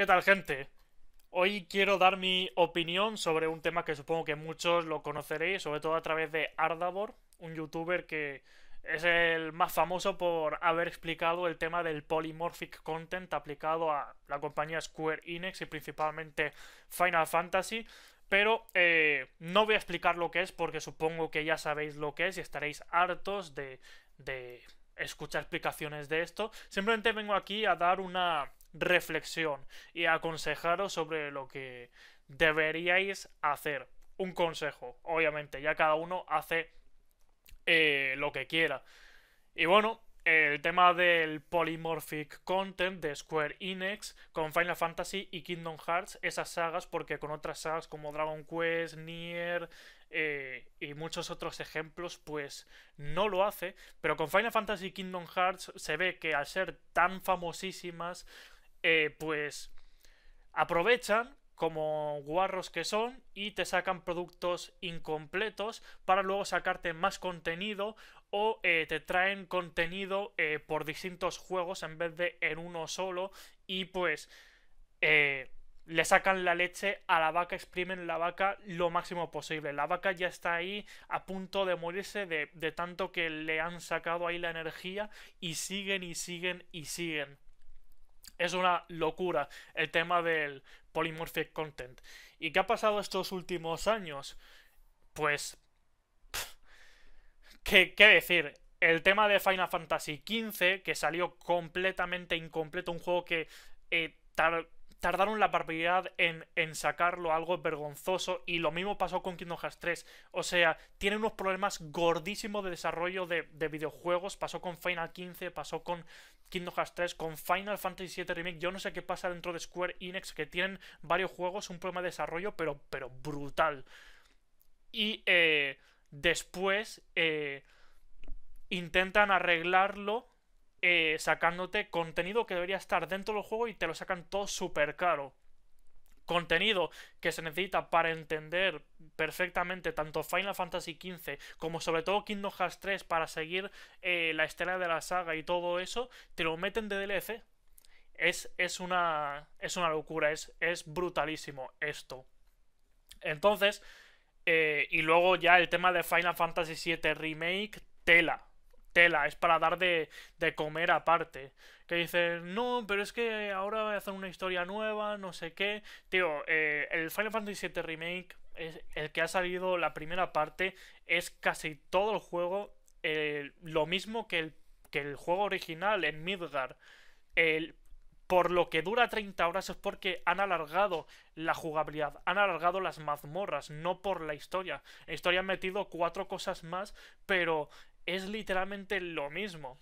¿Qué tal, gente? Hoy quiero dar mi opinión sobre un tema que supongo que muchos lo conoceréis, sobre todo a través de Ardabor, un youtuber que es el más famoso por haber explicado el tema del polymorphic content aplicado a la compañía Square Enix y principalmente Final Fantasy. Pero eh, no voy a explicar lo que es porque supongo que ya sabéis lo que es y estaréis hartos de escuchar explicaciones de esto. Simplemente vengo aquí a dar una reflexión y aconsejaros sobre lo que deberíais hacer. Un consejo, obviamente, ya cada uno hace eh, lo que quiera. Y bueno, el tema del polymorphic content de Square Enix con Final Fantasy y Kingdom Hearts, esas sagas, porque con otras sagas como Dragon Quest, Nier eh, y muchos otros ejemplos, pues no lo hace. Pero con Final Fantasy y Kingdom Hearts se ve que al ser tan famosísimas, eh, pues aprovechan como guarros que son y te sacan productos incompletos para luego sacarte más contenido o eh, te traen contenido eh, por distintos juegos en vez de en uno solo y pues le sacan la leche a la vaca, exprimen la vaca lo máximo posible. La vaca ya está ahí a punto de morirse de, de tanto que le han sacado ahí la energía y siguen y siguen y siguen. Es una locura el tema del polymorphic content. ¿Y qué ha pasado estos últimos años? Pues... ¿qué, decir? El tema de Final Fantasy XV, que salió completamente incompleto, un juego que eh, tardaron la barbaridad en, sacarlo, algo vergonzoso, y lo mismo pasó con Kingdom Hearts 3. O sea, tiene unos problemas gordísimos de desarrollo de, de videojuegos, pasó con Final 15, pasó con Kingdom Hearts 3, con Final Fantasy VII Remake. Yo no sé qué pasa dentro de Square Enix, que tienen varios juegos, un problema de desarrollo, pero, pero brutal. Y eh, después eh, intentan arreglarlo eh, sacándote contenido que debería estar dentro del juego y te lo sacan todo súper caro contenido que se necesita para entender perfectamente tanto Final Fantasy XV como sobre todo Kingdom Hearts 3 para seguir eh, la estela de la saga y todo eso, te lo meten de DLC. Es, es, una, es una locura, es, es brutalísimo esto. Entonces, eh, y luego ya el tema de Final Fantasy VII Remake, tela, tela, es para dar de, de comer aparte que dicen, no, pero es que ahora voy a hacer una historia nueva, no sé qué. Tío, eh, el Final Fantasy VII Remake, el que ha salido la primera parte, es casi todo el juego eh, lo mismo que el, el juego original en Midgar. por lo que dura 30 horas es porque han alargado la jugabilidad, han alargado las mazmorras, no por la historia. la historia ha metido cuatro cosas más, pero es literalmente lo mismo.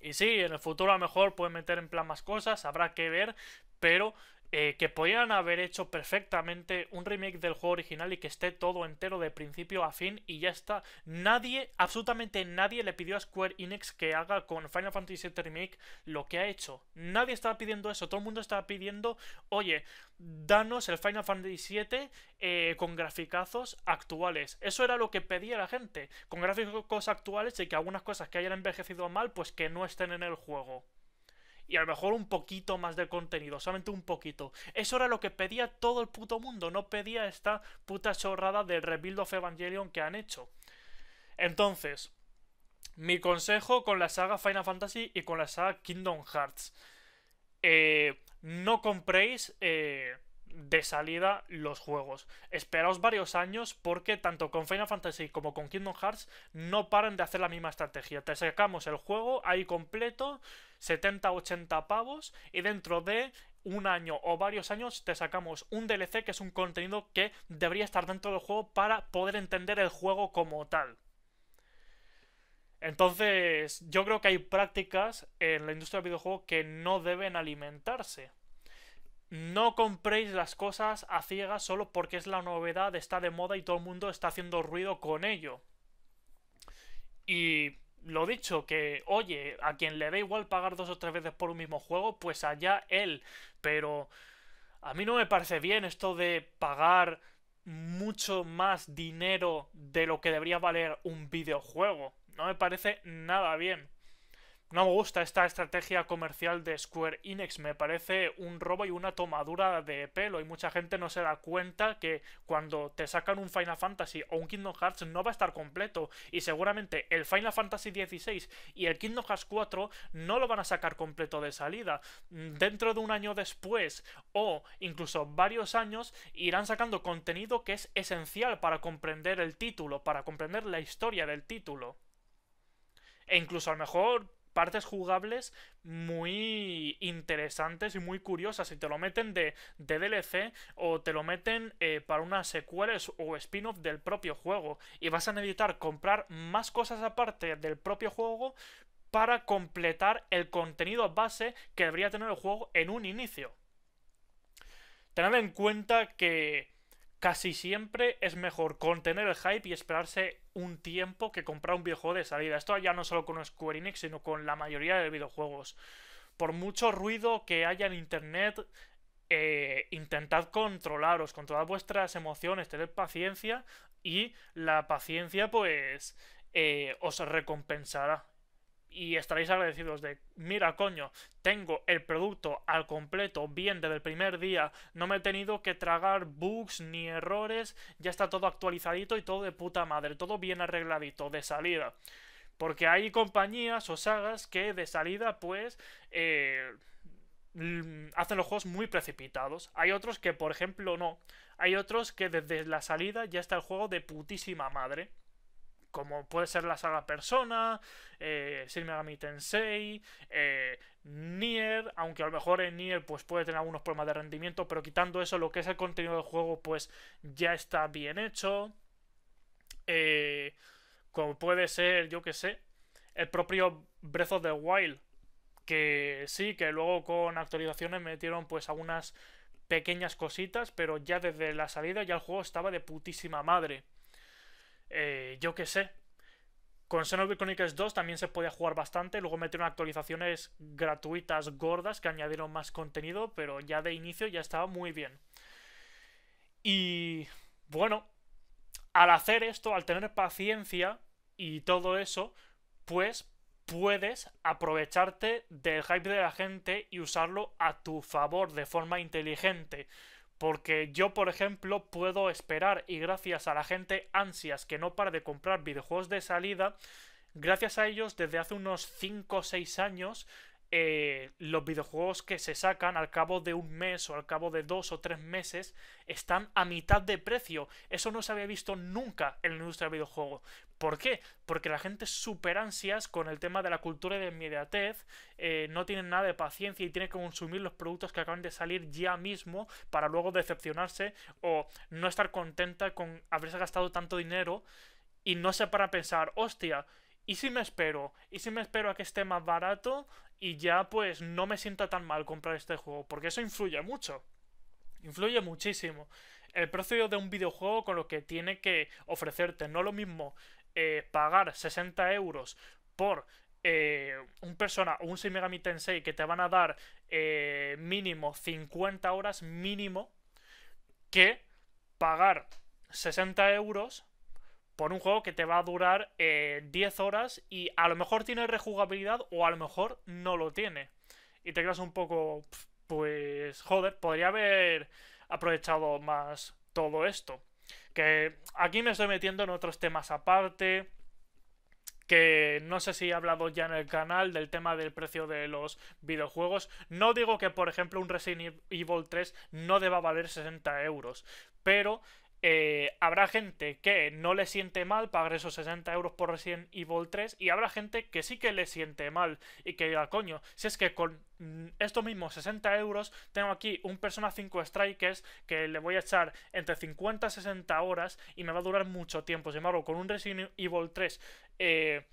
Y sí, en el futuro a lo mejor puede meter en plan más cosas, habrá que ver, pero eh, que podían haber hecho perfectamente un remake del juego original y que esté todo entero de principio a fin y ya está. Nadie, absolutamente nadie le pidió a Square Enix que haga con Final Fantasy VII Remake lo que ha hecho. Nadie estaba pidiendo eso, todo el mundo estaba pidiendo, oye, danos el Final Fantasy VII eh, con graficazos actuales. Eso era lo que pedía la gente, con gráficos actuales y que algunas cosas que hayan envejecido mal, pues que no estén en el juego y a lo mejor un poquito más de contenido, solamente un poquito. Eso era lo que pedía todo el puto mundo, no pedía esta puta chorrada de Rebuild of Evangelion que han hecho. Entonces, mi consejo con la saga Final Fantasy y con la saga Kingdom Hearts. Eh, no compréis eh, de salida los juegos. Esperaos varios años porque tanto con Final Fantasy como con Kingdom Hearts no paran de hacer la misma estrategia. Te sacamos el juego ahí completo, 70-80 pavos y dentro de un año o varios años te sacamos un DLC que es un contenido que debería estar dentro del juego para poder entender el juego como tal. Entonces, yo creo que hay prácticas en la industria del videojuego que no deben alimentarse no compréis las cosas a ciegas solo porque es la novedad, está de moda y todo el mundo está haciendo ruido con ello. Y lo dicho, que oye, a quien le da igual pagar dos o tres veces por un mismo juego, pues allá él. Pero a mí no me parece bien esto de pagar mucho más dinero de lo que debería valer un videojuego. No me parece nada bien. No me gusta esta estrategia comercial de Square Enix, me parece un robo y una tomadura de pelo y mucha gente no se da cuenta que cuando te sacan un Final Fantasy o un Kingdom Hearts no va a estar completo y seguramente el Final Fantasy XVI y el Kingdom Hearts 4 no lo van a sacar completo de salida. Mm, dentro de un año después o incluso varios años irán sacando contenido que es esencial para comprender el título, para comprender la historia del título. E incluso a lo mejor partes jugables muy interesantes y muy curiosas. Y te lo meten de, DLC o te lo meten eh, para unas secuelas o spin-off del propio juego. Y vas a necesitar comprar más cosas aparte del propio juego para completar el contenido base que debería tener el juego en un inicio. Tened en cuenta que casi siempre es mejor contener el hype y esperarse un tiempo que comprar un videojuego de salida. Esto ya no solo con Square Enix, sino con la mayoría de videojuegos. Por mucho ruido que haya en internet, eh, intentad controlaros, controlad vuestras emociones, tened paciencia y la paciencia pues eh, os recompensará y estaréis agradecidos de, mira coño, tengo el producto al completo, bien desde el primer día, no me he tenido que tragar bugs ni errores, ya está todo actualizadito y todo de puta madre, todo bien arregladito, de salida. Porque hay compañías o sagas que de salida pues eh, hacen los juegos muy precipitados. Hay otros que por ejemplo no. Hay otros que desde la salida ya está el juego de putísima madre como puede ser la saga Persona, eh, Shin Megami eh, Nier, aunque a lo mejor en Nier pues, puede tener algunos problemas de rendimiento, pero quitando eso, lo que es el contenido del juego pues ya está bien hecho. Eh, como puede ser, yo que sé, el propio Breath of the Wild, que sí, que luego con actualizaciones metieron pues algunas pequeñas cositas, pero ya desde la salida ya el juego estaba de putísima madre. Eh, yo qué sé. Con Xenoblade Chronicles 2 también se podía jugar bastante, luego metieron actualizaciones gratuitas gordas que añadieron más contenido, pero ya de inicio ya estaba muy bien. Y bueno, al hacer esto, al tener paciencia y todo eso, pues puedes aprovecharte del hype de la gente y usarlo a tu favor de forma inteligente. Porque yo, por ejemplo, puedo esperar y gracias a la gente ansias que no para de comprar videojuegos de salida, gracias a ellos desde hace unos 5 o 6 años eh, los videojuegos que se sacan al cabo de un mes o al cabo de dos o tres meses están a mitad de precio. Eso no se había visto nunca en la industria del videojuego. ¿Por qué? Porque la gente es ansias con el tema de la cultura y de inmediatez, eh, no tienen nada de paciencia y tienen que consumir los productos que acaban de salir ya mismo para luego decepcionarse o no estar contenta con haberse gastado tanto dinero y no se para pensar, hostia, ¿y si me espero? ¿Y si me espero a que esté más barato y ya pues no me sienta tan mal comprar este juego? Porque eso influye mucho. Influye muchísimo. El precio de un videojuego con lo que tiene que ofrecerte. No lo mismo eh, pagar 60 euros por eh, un persona o un Shin Megami Tensei que te van a dar eh, mínimo 50 horas mínimo que pagar 60 euros por un juego que te va a durar 10 eh, horas y a lo mejor tiene rejugabilidad o a lo mejor no lo tiene. Y te quedas un poco, pues joder, podría haber aprovechado más todo esto. Que aquí me estoy metiendo en otros temas aparte. Que no sé si he hablado ya en el canal del tema del precio de los videojuegos. No digo que, por ejemplo, un Resident Evil 3 no deba valer 60 euros. Pero eh, habrá gente que no le siente mal pagar esos 60 euros por Resident Evil 3 y habrá gente que sí que le siente mal y que diga, coño, si es que con mm, estos mismos 60 euros tengo aquí un Persona 5 Strikers que le voy a echar entre 50 y 60 horas y me va a durar mucho tiempo. Sin embargo, con un Resident Evil 3... Eh,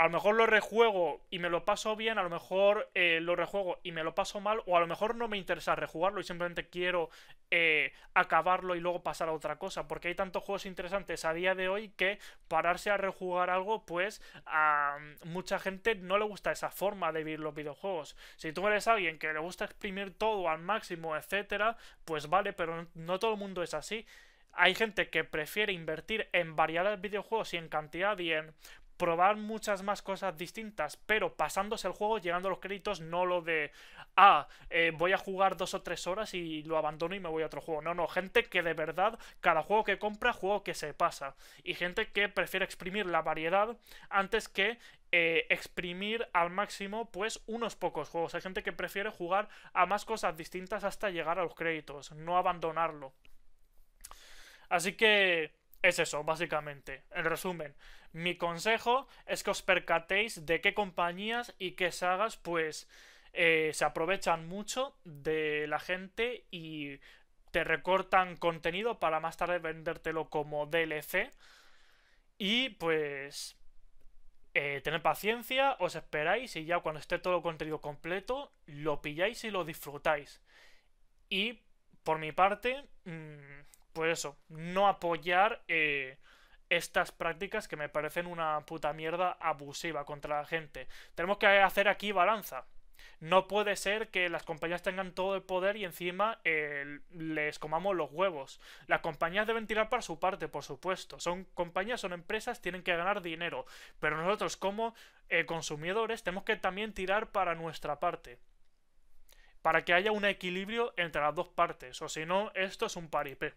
a lo mejor lo rejuego y me lo paso bien, a lo mejor eh, lo rejuego y me lo paso mal, o a lo mejor no me interesa rejugarlo y simplemente quiero eh, acabarlo y luego pasar a otra cosa, porque hay tantos juegos interesantes a día de hoy que pararse a rejugar algo, pues a mucha gente no le gusta esa forma de vivir los videojuegos. Si tú eres alguien que le gusta exprimir todo al máximo, etcétera, pues vale, pero no todo el mundo es así hay gente que prefiere invertir en variedad videojuegos y en cantidad y en probar muchas más cosas distintas, pero pasándose el juego, llegando a los créditos, no lo de, ah, eh, voy a jugar dos o tres horas y lo abandono y me voy a otro juego. No, no, gente que de verdad, cada juego que compra, juego que se pasa. Y gente que prefiere exprimir la variedad antes que eh, exprimir al máximo pues unos pocos juegos. Hay gente que prefiere jugar a más cosas distintas hasta llegar a los créditos, no abandonarlo. Así que es eso, básicamente. En resumen, mi consejo es que os percatéis de qué compañías y qué sagas pues eh, se aprovechan mucho de la gente y te recortan contenido para más tarde vendértelo como DLC. Y pues tener eh, tened paciencia, os esperáis y ya cuando esté todo el contenido completo lo pilláis y lo disfrutáis. Y por mi parte... Mm, pues eso, no apoyar eh, estas prácticas que me parecen una puta mierda abusiva contra la gente. Tenemos que hacer aquí balanza. No puede ser que las compañías tengan todo el poder y encima eh, les comamos los huevos. Las compañías deben tirar para su parte, por supuesto. Son compañías, son empresas, tienen que ganar dinero. Pero nosotros como eh, consumidores tenemos que también tirar para nuestra parte. Para que haya un equilibrio entre las dos partes. O si no, esto es un paripé.